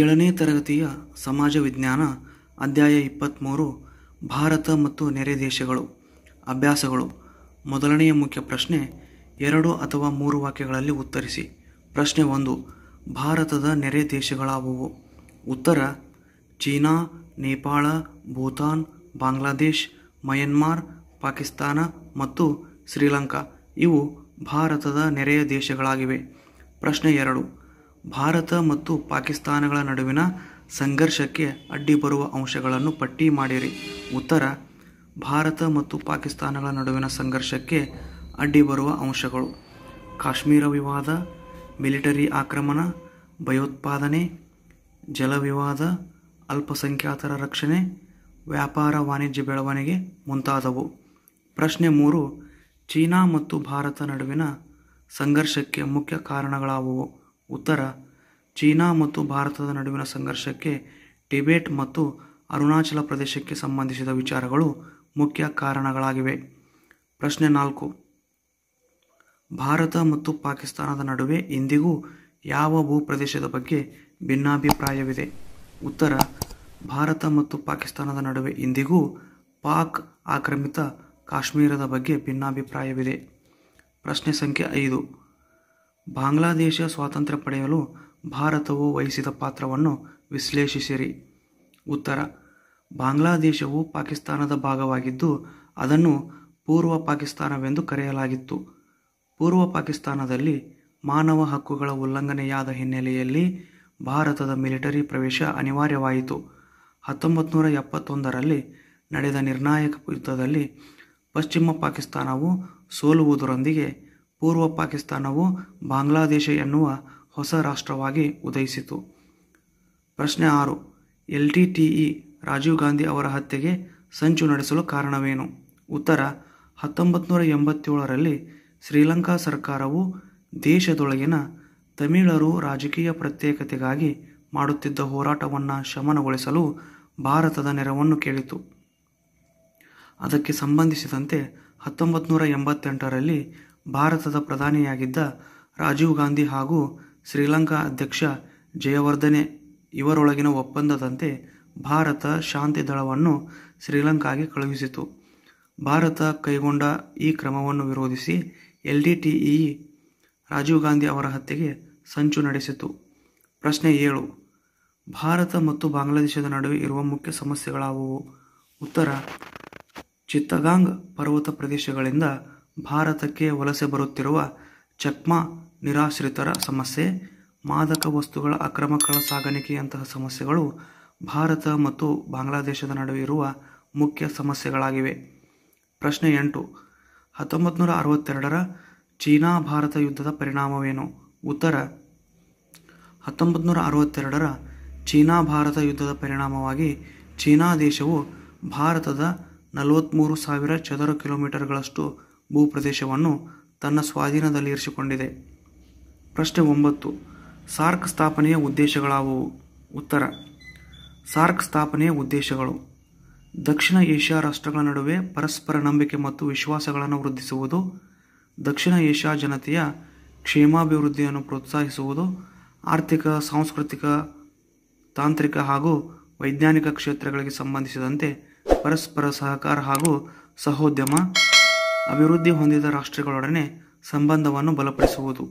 ಏಳನೇ ತರಗತಿಯ ಸಮಾಜ ವಿಜ್ಞಾನ ಅಧ್ಯಾಯ ಇಪ್ಪತ್ತ್ಮೂರು ಭಾರತ ಮತ್ತು ನೆರೆ ದೇಶಗಳು ಅಭ್ಯಾಸಗಳು ಮೊದಲನೆಯ ಮುಖ್ಯ ಪ್ರಶ್ನೆ ಎರಡು ಅಥವಾ ಮೂರು ವಾಕ್ಯಗಳಲ್ಲಿ ಉತ್ತರಿಸಿ ಪ್ರಶ್ನೆ ಒಂದು ಭಾರತದ ನೆರೆ ದೇಶಗಳಾವುವು ಉತ್ತರ ಚೀನಾ ನೇಪಾಳ ಭೂತಾನ್ ಬಾಂಗ್ಲಾದೇಶ್ ಮಯನ್ಮಾರ್ ಪಾಕಿಸ್ತಾನ ಮತ್ತು ಶ್ರೀಲಂಕಾ ಇವು ಭಾರತದ ನೆರೆಯ ದೇಶಗಳಾಗಿವೆ ಪ್ರಶ್ನೆ ಎರಡು ಭಾರತ ಮತ್ತು ಪಾಕಿಸ್ತಾನಗಳ ನಡುವಿನ ಸಂಘರ್ಷಕ್ಕೆ ಅಡ್ಡಿ ಬರುವ ಅಂಶಗಳನ್ನು ಪಟ್ಟಿ ಮಾಡಿರಿ ಉತ್ತರ ಭಾರತ ಮತ್ತು ಪಾಕಿಸ್ತಾನಗಳ ನಡುವಿನ ಸಂಘರ್ಷಕ್ಕೆ ಅಡ್ಡಿ ಬರುವ ಅಂಶಗಳು ಕಾಶ್ಮೀರ ವಿವಾದ ಮಿಲಿಟರಿ ಆಕ್ರಮಣ ಭಯೋತ್ಪಾದನೆ ಜಲ ವಿವಾದ ಅಲ್ಪಸಂಖ್ಯಾತರ ರಕ್ಷಣೆ ವ್ಯಾಪಾರ ವಾಣಿಜ್ಯ ಬೆಳವಣಿಗೆ ಮುಂತಾದವು ಪ್ರಶ್ನೆ ಮೂರು ಚೀನಾ ಮತ್ತು ಭಾರತ ನಡುವಿನ ಸಂಘರ್ಷಕ್ಕೆ ಮುಖ್ಯ ಕಾರಣಗಳಾವುವು ಉತ್ತರ ಚೀನಾ ಮತ್ತು ಭಾರತದ ನಡುವಿನ ಸಂಘರ್ಷಕ್ಕೆ ಟಿಬೆಟ್ ಮತ್ತು ಅರುಣಾಚಲ ಪ್ರದೇಶಕ್ಕೆ ಸಂಬಂಧಿಸಿದ ವಿಚಾರಗಳು ಮುಖ್ಯ ಕಾರಣಗಳಾಗಿವೆ ಪ್ರಶ್ನೆ ನಾಲ್ಕು ಭಾರತ ಮತ್ತು ಪಾಕಿಸ್ತಾನದ ನಡುವೆ ಇಂದಿಗೂ ಯಾವ ಭೂಪ್ರದೇಶದ ಬಗ್ಗೆ ಭಿನ್ನಾಭಿಪ್ರಾಯವಿದೆ ಉತ್ತರ ಭಾರತ ಮತ್ತು ಪಾಕಿಸ್ತಾನದ ನಡುವೆ ಇಂದಿಗೂ ಪಾಕ್ ಆಕ್ರಮಿತ ಕಾಶ್ಮೀರದ ಬಗ್ಗೆ ಭಿನ್ನಾಭಿಪ್ರಾಯವಿದೆ ಪ್ರಶ್ನೆ ಸಂಖ್ಯೆ ಐದು ಬಾಂಗ್ಲಾದೇಶ ಸ್ವಾತಂತ್ರ್ಯ ಪಡೆಯಲು ಭಾರತವು ವಹಿಸಿದ ಪಾತ್ರವನ್ನು ವಿಶ್ಲೇಷಿಸಿರಿ ಉತ್ತರ ಬಾಂಗ್ಲಾದೇಶವು ಪಾಕಿಸ್ತಾನದ ಭಾಗವಾಗಿದ್ದು ಅದನ್ನು ಪೂರ್ವ ಪಾಕಿಸ್ತಾನವೆಂದು ಕರೆಯಲಾಗಿತ್ತು ಪೂರ್ವ ಪಾಕಿಸ್ತಾನದಲ್ಲಿ ಮಾನವ ಹಕ್ಕುಗಳ ಉಲ್ಲಂಘನೆಯಾದ ಹಿನ್ನೆಲೆಯಲ್ಲಿ ಭಾರತದ ಮಿಲಿಟರಿ ಪ್ರವೇಶ ಅನಿವಾರ್ಯವಾಯಿತು ಹತ್ತೊಂಬತ್ತು ಎಪ್ಪತ್ತೊಂದರಲ್ಲಿ ನಡೆದ ನಿರ್ಣಾಯಕ ಯುದ್ಧದಲ್ಲಿ ಪಶ್ಚಿಮ ಪಾಕಿಸ್ತಾನವು ಸೋಲುವುದರೊಂದಿಗೆ ಪೂರ್ವ ಪಾಕಿಸ್ತಾನವು ಬಾಂಗ್ಲಾದೇಶ ಎನ್ನುವ ಹೊಸ ರಾಷ್ಟ್ರವಾಗಿ ಉದಯಿಸಿತು ಪ್ರಶ್ನೆ ಆರು L T T E Rajiv Gandhi ಅವರ ಹತ್ಯೆಗೆ ಸಂಚು ನಡೆಸಲು ಕಾರಣವೇನು ಉತ್ತರ ಹತ್ತೊಂಬತ್ತು ನೂರ ಎಂಬತ್ತೇಳರಲ್ಲಿ ಶ್ರೀಲಂಕಾ ಸರ್ಕಾರವು ದೇಶದೊಳಗಿನ ತಮಿಳರು ರಾಜಕೀಯ ಪ್ರತ್ಯೇಕತೆಗಾಗಿ ಮಾಡುತ್ತಿದ್ದ ಹೋರಾಟವನ್ನು ಶಮನಗೊಳಿಸಲು ಭಾರತದ ನೆರವನ್ನು ಕೇಳಿತು ಅದಕ್ಕೆ ಸಂಬಂಧಿಸಿದಂತೆ ಹತ್ತೊಂಬತ್ತು ನೂರ ಎಂಬತ್ತೆಂಟರಲ್ಲಿ ಭಾರತದ ಪ್ರಧಾನಿಯಾಗಿದ್ದ ರಾಜೀವ್ ಗಾಂಧಿ ಹಾಗೂ ಶ್ರೀಲಂಕಾ ಅಧ್ಯಕ್ಷ ಜಯವರ್ಧನೆ ಇವರೊಳಗಿನ ಒಪ್ಪಂದದಂತೆ ಭಾರತ ಶಾಂತಿ ದಳವನ್ನು ಶ್ರೀಲಂಕಾಗೆ ಕಳುಹಿಸಿತು ಭಾರತ ಕೈಗೊಂಡ ಈ ಕ್ರಮವನ್ನು ವಿರೋಧಿಸಿ ಎಲ್ಡಿಟಿಇ ರಾಜೀವ್ ಗಾಂಧಿ ಅವರ ಹತ್ಯೆಗೆ ಸಂಚು ನಡೆಸಿತು ಪ್ರಶ್ನೆ ಏಳು ಭಾರತ ಮತ್ತು ಬಾಂಗ್ಲಾದೇಶದ ನಡುವೆ ಇರುವ ಮುಖ್ಯ ಸಮಸ್ಯೆಗಳಾವುವು ಉತ್ತರ ಚಿತ್ತಗಾಂಗ್ ಪರ್ವತ ಪ್ರದೇಶಗಳಿಂದ ಭಾರತಕ್ಕೆ ವಲಸೆ ಬರುತ್ತಿರುವ ಚಕ್ಮಾ ನಿರಾಶ್ರಿತರ ಸಮಸ್ಯೆ ಮಾದಕ ವಸ್ತುಗಳ ಅಕ್ರಮ ಕಳ ಸಾಗಾಣಿಕೆಯಂತಹ ಸಮಸ್ಯೆಗಳು ಭಾರತ ಮತ್ತು ಬಾಂಗ್ಲಾದೇಶದ ನಡುವೆ ಇರುವ ಮುಖ್ಯ ಸಮಸ್ಯೆಗಳಾಗಿವೆ ಪ್ರಶ್ನೆ ಎಂಟು ಹತ್ತೊಂಬತ್ತು ನೂರ ಅರವತ್ತೆರಡರ ಚೀನಾ ಭಾರತ ಯುದ್ಧದ ಪರಿಣಾಮವೇನು ಉತ್ತರ ಹತ್ತೊಂಬತ್ತು ನೂರ ಅರವತ್ತೆರಡರ ಚೀನಾ ಭಾರತ ಯುದ್ಧದ ಪರಿಣಾಮವಾಗಿ ಚೀನಾ ದೇಶವು ಭಾರತದ ನಲವತ್ತ್ಮೂರು ಸಾವಿರ ಚದರ ಕಿಲೋಮೀಟರ್ಗಳಷ್ಟು ಭೂಪ್ರದೇಶವನ್ನು ತನ್ನ ಸ್ವಾಧೀನದಲ್ಲಿ ಇರಿಸಿಕೊಂಡಿದೆ ಪ್ರಶ್ನೆ ಒಂಬತ್ತು ಸಾರ್ಕ್ ಸ್ಥಾಪನೆಯ ಉದ್ದೇಶಗಳಾವುವು ಉತ್ತರ ಸಾರ್ಕ್ ಸ್ಥಾಪನೆಯ ಉದ್ದೇಶಗಳು ದಕ್ಷಿಣ ಏಷ್ಯಾ ರಾಷ್ಟ್ರಗಳ ನಡುವೆ ಪರಸ್ಪರ ನಂಬಿಕೆ ಮತ್ತು ವಿಶ್ವಾಸಗಳನ್ನು ವೃದ್ಧಿಸುವುದು ದಕ್ಷಿಣ ಏಷ್ಯಾ ಜನತೆಯ ಕ್ಷೇಮಾಭಿವೃದ್ಧಿಯನ್ನು ಪ್ರೋತ್ಸಾಹಿಸುವುದು ಆರ್ಥಿಕ ಸಾಂಸ್ಕೃತಿಕ ತಾಂತ್ರಿಕ ಹಾಗೂ ವೈಜ್ಞಾನಿಕ ಕ್ಷೇತ್ರಗಳಿಗೆ ಸಂಬಂಧಿಸಿದಂತೆ ಪರಸ್ಪರ ಸಹಕಾರ ಹಾಗೂ ಸಹೋದ್ಯಮ ಅಭಿವೃದ್ಧಿ ಹೊಂದಿದ ರಾಷ್ಟ್ರಗಳೊಡನೆ ಸಂಬಂಧವನ್ನು ಬಲಪಡಿಸುವುದು